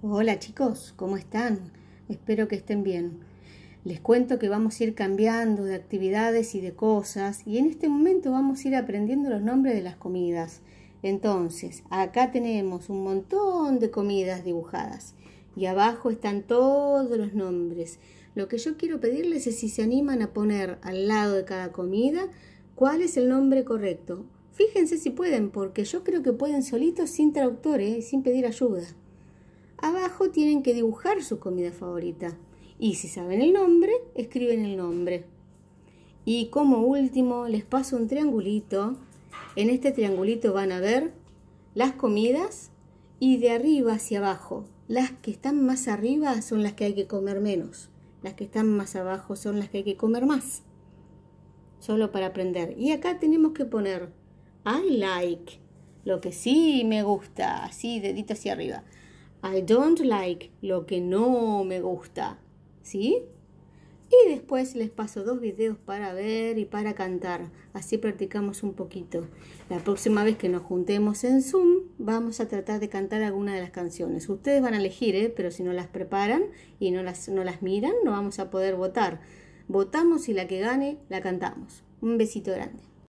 Hola chicos, ¿cómo están? Espero que estén bien. Les cuento que vamos a ir cambiando de actividades y de cosas y en este momento vamos a ir aprendiendo los nombres de las comidas. Entonces, acá tenemos un montón de comidas dibujadas y abajo están todos los nombres. Lo que yo quiero pedirles es si se animan a poner al lado de cada comida cuál es el nombre correcto. Fíjense si pueden, porque yo creo que pueden solitos sin traductores y sin pedir ayuda. Abajo tienen que dibujar su comida favorita. Y si saben el nombre, escriben el nombre. Y como último, les paso un triangulito. En este triangulito van a ver las comidas y de arriba hacia abajo. Las que están más arriba son las que hay que comer menos. Las que están más abajo son las que hay que comer más. Solo para aprender. Y acá tenemos que poner I like. Lo que sí me gusta. Así, dedito hacia arriba. I don't like, lo que no me gusta. ¿Sí? Y después les paso dos videos para ver y para cantar. Así practicamos un poquito. La próxima vez que nos juntemos en Zoom, vamos a tratar de cantar alguna de las canciones. Ustedes van a elegir, ¿eh? pero si no las preparan y no no las miran, no vamos a poder votar. Votamos y la que gane, la cantamos. Un besito grande.